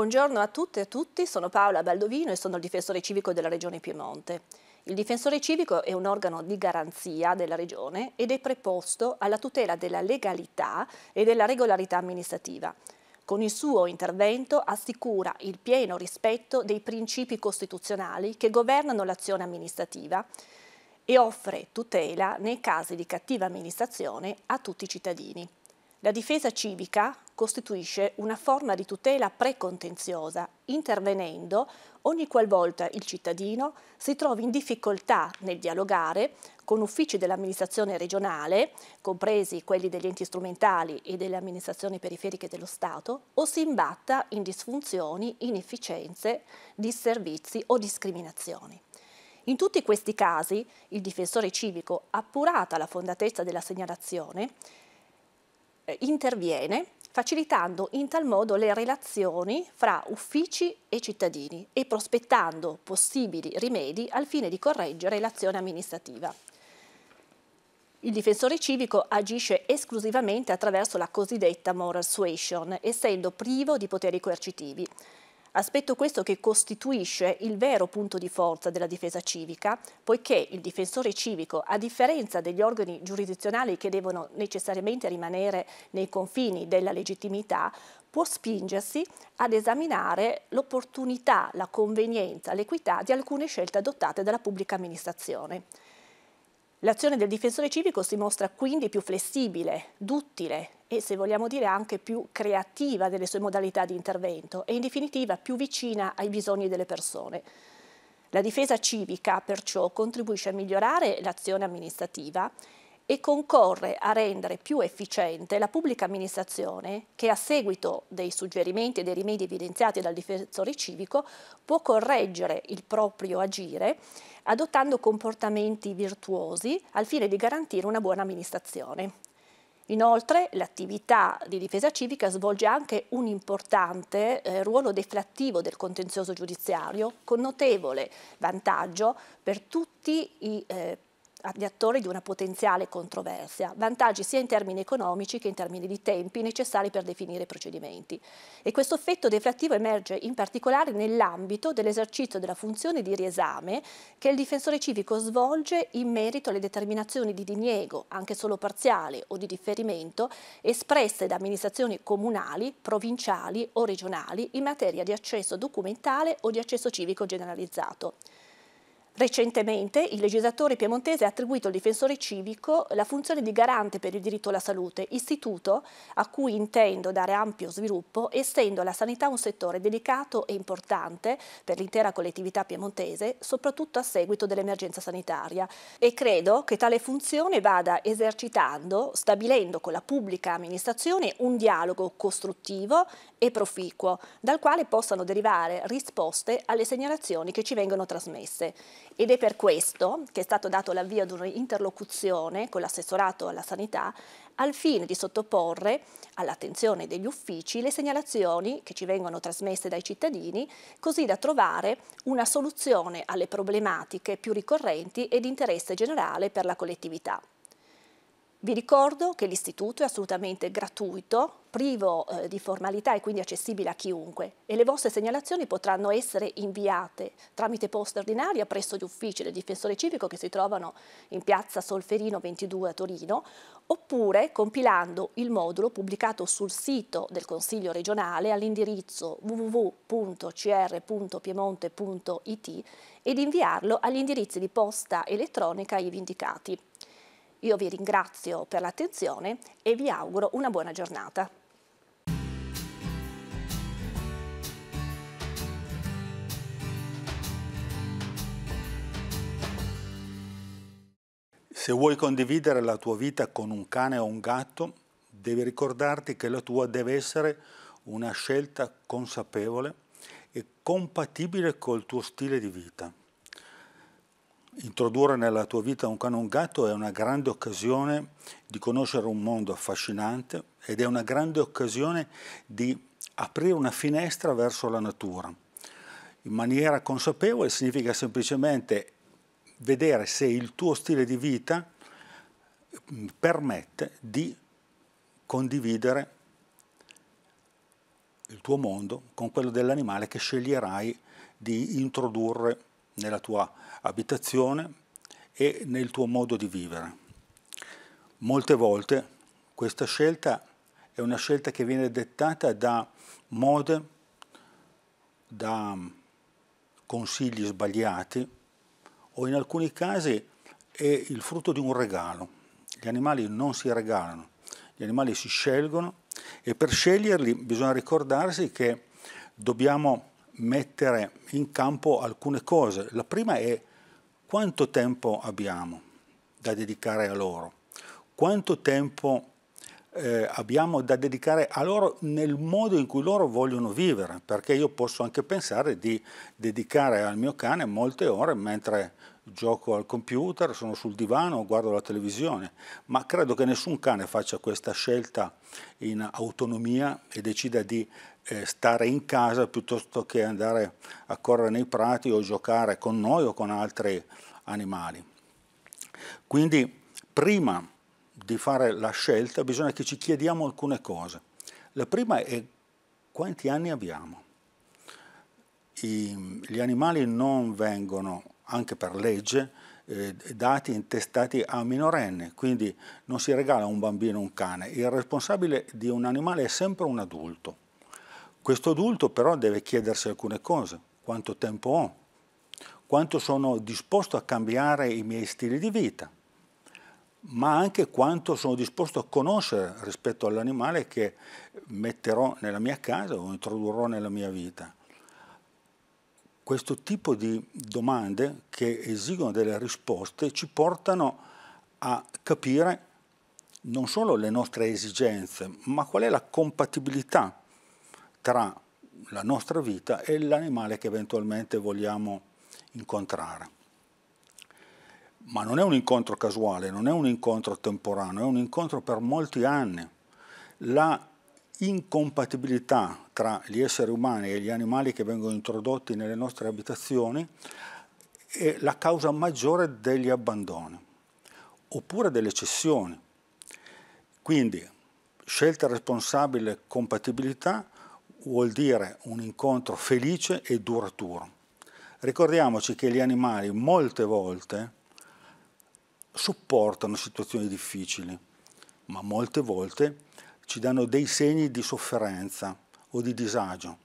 Buongiorno a tutte e a tutti, sono Paola Baldovino e sono il difensore civico della Regione Piemonte. Il difensore civico è un organo di garanzia della Regione ed è preposto alla tutela della legalità e della regolarità amministrativa. Con il suo intervento assicura il pieno rispetto dei principi costituzionali che governano l'azione amministrativa e offre tutela nei casi di cattiva amministrazione a tutti i cittadini. La difesa civica costituisce una forma di tutela precontenziosa, intervenendo ogni qualvolta il cittadino si trovi in difficoltà nel dialogare con uffici dell'amministrazione regionale, compresi quelli degli enti strumentali e delle amministrazioni periferiche dello Stato, o si imbatta in disfunzioni, inefficienze, disservizi o discriminazioni. In tutti questi casi il difensore civico, appurata la fondatezza della segnalazione, eh, interviene facilitando in tal modo le relazioni fra uffici e cittadini e prospettando possibili rimedi al fine di correggere l'azione amministrativa. Il difensore civico agisce esclusivamente attraverso la cosiddetta moral suasion, essendo privo di poteri coercitivi. Aspetto questo che costituisce il vero punto di forza della difesa civica, poiché il difensore civico, a differenza degli organi giurisdizionali che devono necessariamente rimanere nei confini della legittimità, può spingersi ad esaminare l'opportunità, la convenienza, l'equità di alcune scelte adottate dalla pubblica amministrazione. L'azione del difensore civico si mostra quindi più flessibile, duttile, e se vogliamo dire anche più creativa delle sue modalità di intervento e in definitiva più vicina ai bisogni delle persone. La difesa civica perciò contribuisce a migliorare l'azione amministrativa e concorre a rendere più efficiente la pubblica amministrazione che a seguito dei suggerimenti e dei rimedi evidenziati dal difensore civico può correggere il proprio agire adottando comportamenti virtuosi al fine di garantire una buona amministrazione. Inoltre l'attività di difesa civica svolge anche un importante eh, ruolo deflattivo del contenzioso giudiziario con notevole vantaggio per tutti i eh, gli attori di una potenziale controversia, vantaggi sia in termini economici che in termini di tempi necessari per definire i procedimenti. E questo effetto deflattivo emerge in particolare nell'ambito dell'esercizio della funzione di riesame che il difensore civico svolge in merito alle determinazioni di diniego, anche solo parziale o di differimento, espresse da amministrazioni comunali, provinciali o regionali in materia di accesso documentale o di accesso civico generalizzato. Recentemente il legislatore piemontese ha attribuito al difensore civico la funzione di garante per il diritto alla salute, istituto a cui intendo dare ampio sviluppo, estendo alla sanità un settore delicato e importante per l'intera collettività piemontese, soprattutto a seguito dell'emergenza sanitaria. E credo che tale funzione vada esercitando, stabilendo con la pubblica amministrazione un dialogo costruttivo e proficuo, dal quale possano derivare risposte alle segnalazioni che ci vengono trasmesse ed è per questo che è stato dato l'avvio ad un'interlocuzione con l'assessorato alla sanità al fine di sottoporre all'attenzione degli uffici le segnalazioni che ci vengono trasmesse dai cittadini, così da trovare una soluzione alle problematiche più ricorrenti e di interesse generale per la collettività. Vi ricordo che l'istituto è assolutamente gratuito, privo eh, di formalità e quindi accessibile a chiunque e le vostre segnalazioni potranno essere inviate tramite posta ordinaria presso gli uffici del difensore civico che si trovano in piazza Solferino 22 a Torino oppure compilando il modulo pubblicato sul sito del Consiglio regionale all'indirizzo www.cr.piemonte.it ed inviarlo agli indirizzi di posta elettronica ivi indicati. Io vi ringrazio per l'attenzione e vi auguro una buona giornata. Se vuoi condividere la tua vita con un cane o un gatto, devi ricordarti che la tua deve essere una scelta consapevole e compatibile col tuo stile di vita. Introdurre nella tua vita un cane o un gatto è una grande occasione di conoscere un mondo affascinante ed è una grande occasione di aprire una finestra verso la natura. In maniera consapevole significa semplicemente vedere se il tuo stile di vita mm, permette di condividere il tuo mondo con quello dell'animale che sceglierai di introdurre nella tua abitazione e nel tuo modo di vivere. Molte volte questa scelta è una scelta che viene dettata da mode, da mm, consigli sbagliati, o in alcuni casi è il frutto di un regalo. Gli animali non si regalano, gli animali si scelgono e per sceglierli bisogna ricordarsi che dobbiamo mettere in campo alcune cose. La prima è quanto tempo abbiamo da dedicare a loro, quanto tempo eh, abbiamo da dedicare a loro nel modo in cui loro vogliono vivere, perché io posso anche pensare di dedicare al mio cane molte ore mentre gioco al computer, sono sul divano, guardo la televisione, ma credo che nessun cane faccia questa scelta in autonomia e decida di eh, stare in casa piuttosto che andare a correre nei prati o giocare con noi o con altri animali. Quindi prima di fare la scelta bisogna che ci chiediamo alcune cose. La prima è quanti anni abbiamo. I, gli animali non vengono anche per legge, eh, dati intestati a minorenne, quindi non si regala a un bambino un cane, il responsabile di un animale è sempre un adulto. Questo adulto però deve chiedersi alcune cose, quanto tempo ho, quanto sono disposto a cambiare i miei stili di vita, ma anche quanto sono disposto a conoscere rispetto all'animale che metterò nella mia casa o introdurrò nella mia vita questo tipo di domande che esigono delle risposte ci portano a capire non solo le nostre esigenze, ma qual è la compatibilità tra la nostra vita e l'animale che eventualmente vogliamo incontrare. Ma non è un incontro casuale, non è un incontro temporaneo, è un incontro per molti anni. La incompatibilità tra gli esseri umani e gli animali che vengono introdotti nelle nostre abitazioni è la causa maggiore degli abbandoni oppure delle cessioni. Quindi scelta responsabile compatibilità vuol dire un incontro felice e duraturo. Ricordiamoci che gli animali molte volte sopportano situazioni difficili, ma molte volte ci danno dei segni di sofferenza o di disagio.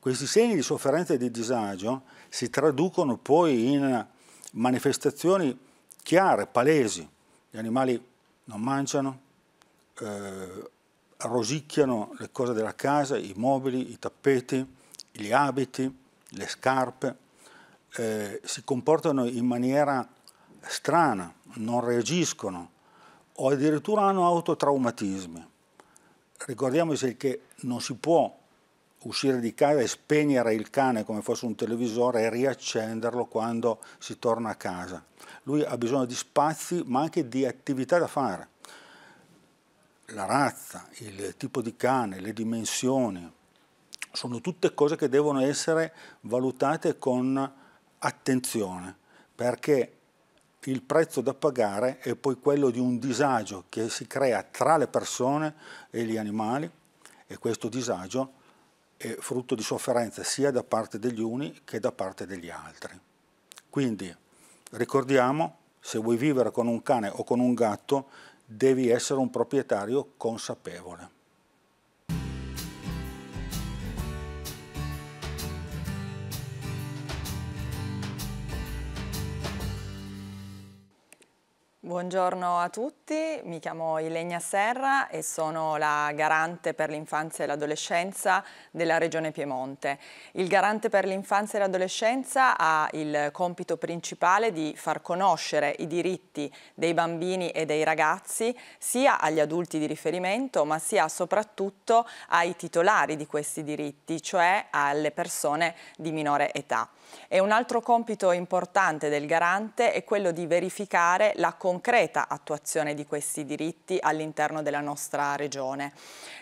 Questi segni di sofferenza e di disagio si traducono poi in manifestazioni chiare, palesi. Gli animali non mangiano, eh, rosicchiano le cose della casa, i mobili, i tappeti, gli abiti, le scarpe, eh, si comportano in maniera strana, non reagiscono o addirittura hanno autotraumatismi ricordiamoci che non si può uscire di casa e spegnere il cane come fosse un televisore e riaccenderlo quando si torna a casa. Lui ha bisogno di spazi ma anche di attività da fare. La razza, il tipo di cane, le dimensioni, sono tutte cose che devono essere valutate con attenzione perché il prezzo da pagare è poi quello di un disagio che si crea tra le persone e gli animali e questo disagio è frutto di sofferenza sia da parte degli uni che da parte degli altri. Quindi ricordiamo, se vuoi vivere con un cane o con un gatto, devi essere un proprietario consapevole. Buongiorno a tutti, mi chiamo Ilegna Serra e sono la garante per l'infanzia e l'adolescenza della Regione Piemonte. Il garante per l'infanzia e l'adolescenza ha il compito principale di far conoscere i diritti dei bambini e dei ragazzi sia agli adulti di riferimento ma sia soprattutto ai titolari di questi diritti, cioè alle persone di minore età. E un altro compito importante del garante è quello di verificare la comunità concreta attuazione di questi diritti all'interno della nostra regione.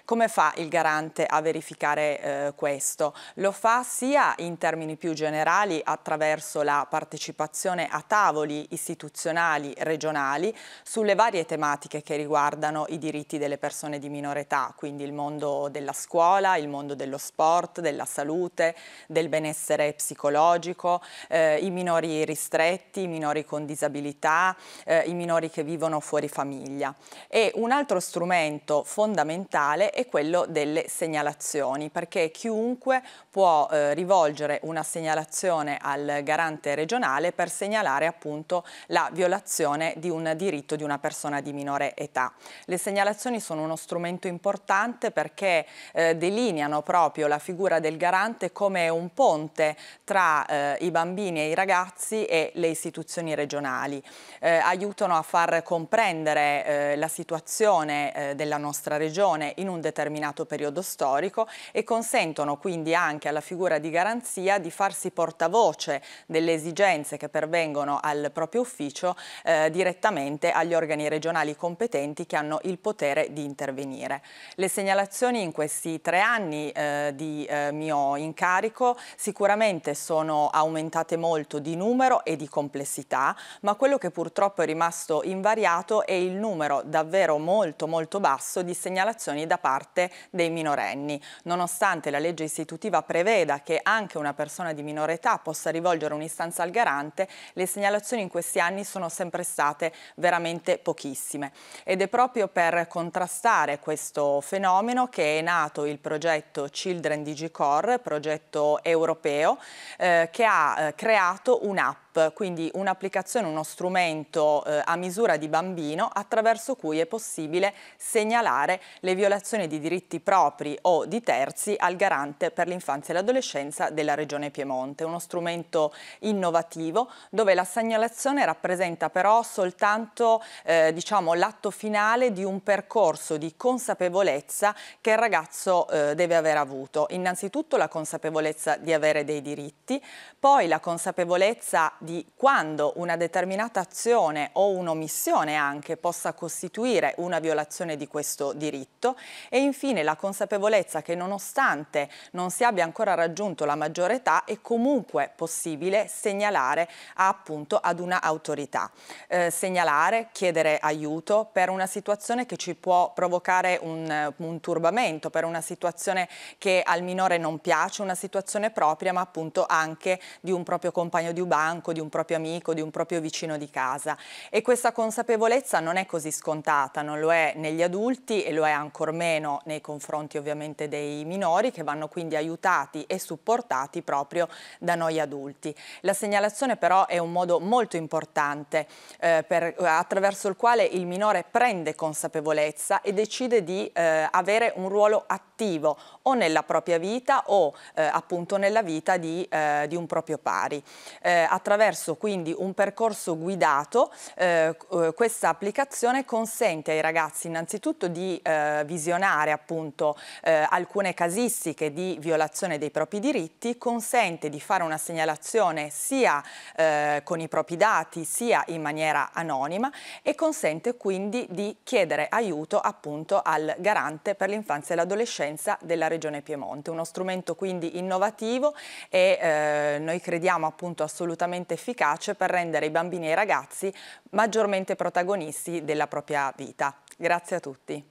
Come fa il garante a verificare eh, questo? Lo fa sia in termini più generali attraverso la partecipazione a tavoli istituzionali regionali sulle varie tematiche che riguardano i diritti delle persone di minore età, quindi il mondo della scuola, il mondo dello sport, della salute, del benessere psicologico, eh, i minori ristretti, i minori con disabilità, eh, i minori minori che vivono fuori famiglia e un altro strumento fondamentale è quello delle segnalazioni perché chiunque può eh, rivolgere una segnalazione al garante regionale per segnalare appunto la violazione di un diritto di una persona di minore età. Le segnalazioni sono uno strumento importante perché eh, delineano proprio la figura del garante come un ponte tra eh, i bambini e i ragazzi e le istituzioni regionali. Eh, aiutano servono a far comprendere eh, la situazione eh, della nostra regione in un determinato periodo storico e consentono quindi anche alla figura di garanzia di farsi portavoce delle esigenze che pervengono al proprio ufficio eh, direttamente agli organi regionali competenti che hanno il potere di intervenire. Le segnalazioni in questi tre anni eh, di eh, mio incarico sicuramente sono aumentate molto di numero e di complessità, ma quello che purtroppo è rimasto rimasto invariato è il numero davvero molto molto basso di segnalazioni da parte dei minorenni. Nonostante la legge istitutiva preveda che anche una persona di minore età possa rivolgere un'istanza al garante, le segnalazioni in questi anni sono sempre state veramente pochissime. Ed è proprio per contrastare questo fenomeno che è nato il progetto Children DigiCore, progetto europeo, eh, che ha eh, creato un'app quindi un'applicazione, uno strumento eh, a misura di bambino attraverso cui è possibile segnalare le violazioni di diritti propri o di terzi al garante per l'infanzia e l'adolescenza della Regione Piemonte. Uno strumento innovativo dove la segnalazione rappresenta però soltanto eh, diciamo, l'atto finale di un percorso di consapevolezza che il ragazzo eh, deve aver avuto. Innanzitutto la consapevolezza di avere dei diritti, poi la consapevolezza di quando una determinata azione o un'omissione anche possa costituire una violazione di questo diritto e infine la consapevolezza che nonostante non si abbia ancora raggiunto la maggiore età è comunque possibile segnalare appunto ad una autorità. Eh, segnalare, chiedere aiuto per una situazione che ci può provocare un, un turbamento, per una situazione che al minore non piace, una situazione propria ma appunto anche di un proprio compagno di banco, di un proprio amico, di un proprio vicino di casa. E questa consapevolezza non è così scontata, non lo è negli adulti e lo è ancor meno nei confronti ovviamente dei minori che vanno quindi aiutati e supportati proprio da noi adulti. La segnalazione però è un modo molto importante eh, per, attraverso il quale il minore prende consapevolezza e decide di eh, avere un ruolo attivo o nella propria vita o eh, appunto nella vita di, eh, di un proprio pari. Eh, attraverso attraverso quindi un percorso guidato eh, eh, questa applicazione consente ai ragazzi innanzitutto di eh, visionare appunto eh, alcune casistiche di violazione dei propri diritti, consente di fare una segnalazione sia eh, con i propri dati sia in maniera anonima e consente quindi di chiedere aiuto appunto al garante per l'infanzia e l'adolescenza della regione Piemonte. Uno strumento quindi innovativo e eh, noi crediamo appunto assolutamente efficace per rendere i bambini e i ragazzi maggiormente protagonisti della propria vita. Grazie a tutti.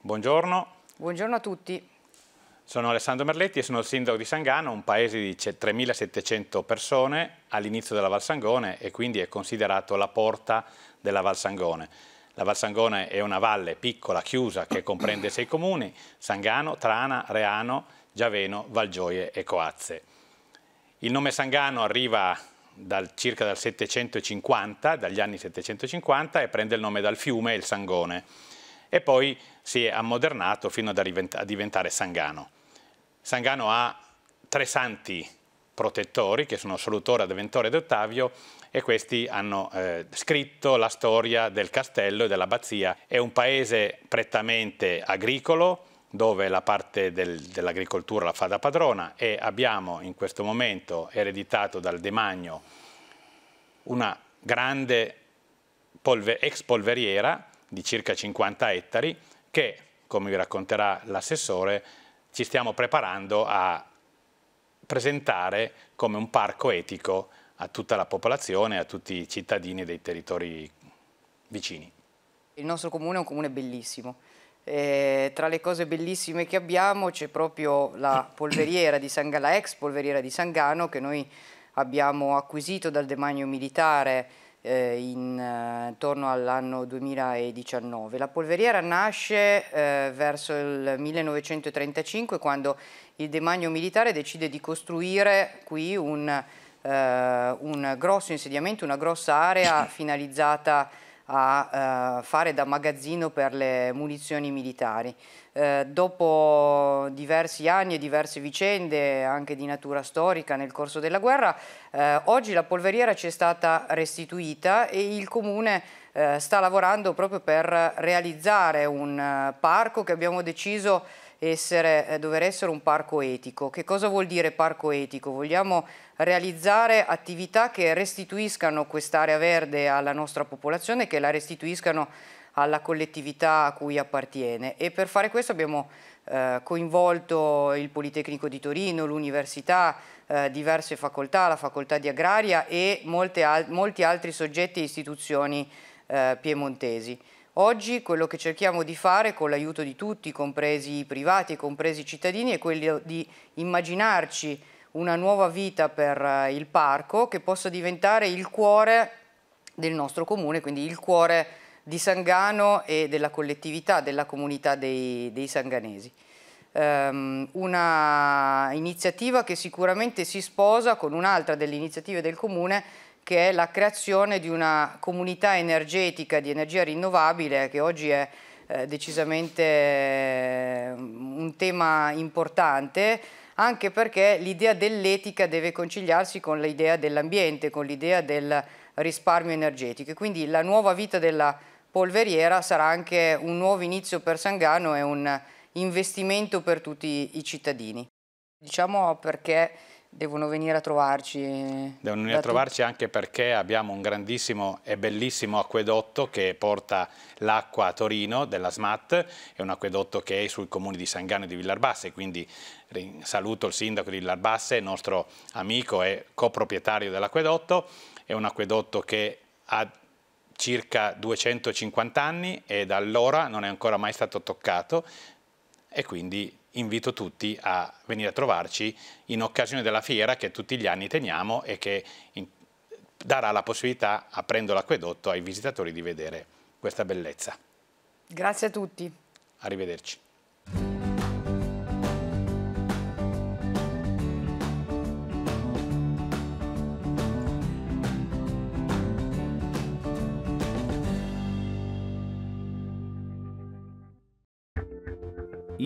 Buongiorno. Buongiorno a tutti. Sono Alessandro Merletti e sono il sindaco di Sangano, un paese di 3.700 persone all'inizio della Val Sangone e quindi è considerato la porta della Val Sangone. La Val Sangone è una valle piccola, chiusa, che comprende sei comuni, Sangano, Trana, Reano, Giaveno, Valgioie e Coazze. Il nome Sangano arriva dal, circa dal 750, dagli anni 750 e prende il nome dal fiume, il Sangone, e poi si è ammodernato fino a diventare Sangano. Sangano ha tre santi protettori, che sono Solutore, Adventore ed Ottavio, e questi hanno eh, scritto la storia del castello e dell'abbazia. È un paese prettamente agricolo dove la parte del, dell'agricoltura la fa da padrona e abbiamo in questo momento ereditato dal Demagno una grande polver ex polveriera di circa 50 ettari che, come vi racconterà l'assessore, ci stiamo preparando a presentare come un parco etico a tutta la popolazione, a tutti i cittadini dei territori vicini. Il nostro comune è un comune bellissimo. Eh, tra le cose bellissime che abbiamo c'è proprio la polveriera di San Gano, la ex polveriera di Sangano che noi abbiamo acquisito dal demanio militare eh, in, eh, intorno all'anno 2019. La polveriera nasce eh, verso il 1935 quando il demanio militare decide di costruire qui un eh, un grosso insediamento, una grossa area finalizzata a eh, fare da magazzino per le munizioni militari. Eh, dopo diversi anni e diverse vicende, anche di natura storica, nel corso della guerra, eh, oggi la polveriera ci è stata restituita e il Comune eh, sta lavorando proprio per realizzare un eh, parco che abbiamo deciso essere, eh, dover essere un parco etico. Che cosa vuol dire parco etico? Vogliamo realizzare attività che restituiscano quest'area verde alla nostra popolazione, che la restituiscano alla collettività a cui appartiene e per fare questo abbiamo eh, coinvolto il Politecnico di Torino, l'Università, eh, diverse facoltà, la Facoltà di Agraria e al molti altri soggetti e istituzioni eh, piemontesi. Oggi quello che cerchiamo di fare con l'aiuto di tutti, compresi i privati, compresi i cittadini, è quello di immaginarci una nuova vita per eh, il parco che possa diventare il cuore del nostro comune, quindi il cuore di Sangano e della collettività, della comunità dei, dei sanganesi. Um, una iniziativa che sicuramente si sposa con un'altra delle iniziative del comune che è la creazione di una comunità energetica di energia rinnovabile che oggi è eh, decisamente eh, un tema importante anche perché l'idea dell'etica deve conciliarsi con l'idea dell'ambiente, con l'idea del risparmio energetico. E quindi la nuova vita della polveriera sarà anche un nuovo inizio per Sangano e un investimento per tutti i cittadini. Diciamo perché devono venire a trovarci. Eh, devono venire a trovarci anche perché abbiamo un grandissimo e bellissimo acquedotto che porta l'acqua a Torino della SMAT, è un acquedotto che è sui comuni di Sangano e di Villarbasse, quindi saluto il sindaco di Villarbasse, nostro amico e coproprietario dell'acquedotto, è un acquedotto che ha circa 250 anni e da allora non è ancora mai stato toccato e quindi invito tutti a venire a trovarci in occasione della fiera che tutti gli anni teniamo e che darà la possibilità, aprendo l'acquedotto, ai visitatori di vedere questa bellezza. Grazie a tutti. Arrivederci.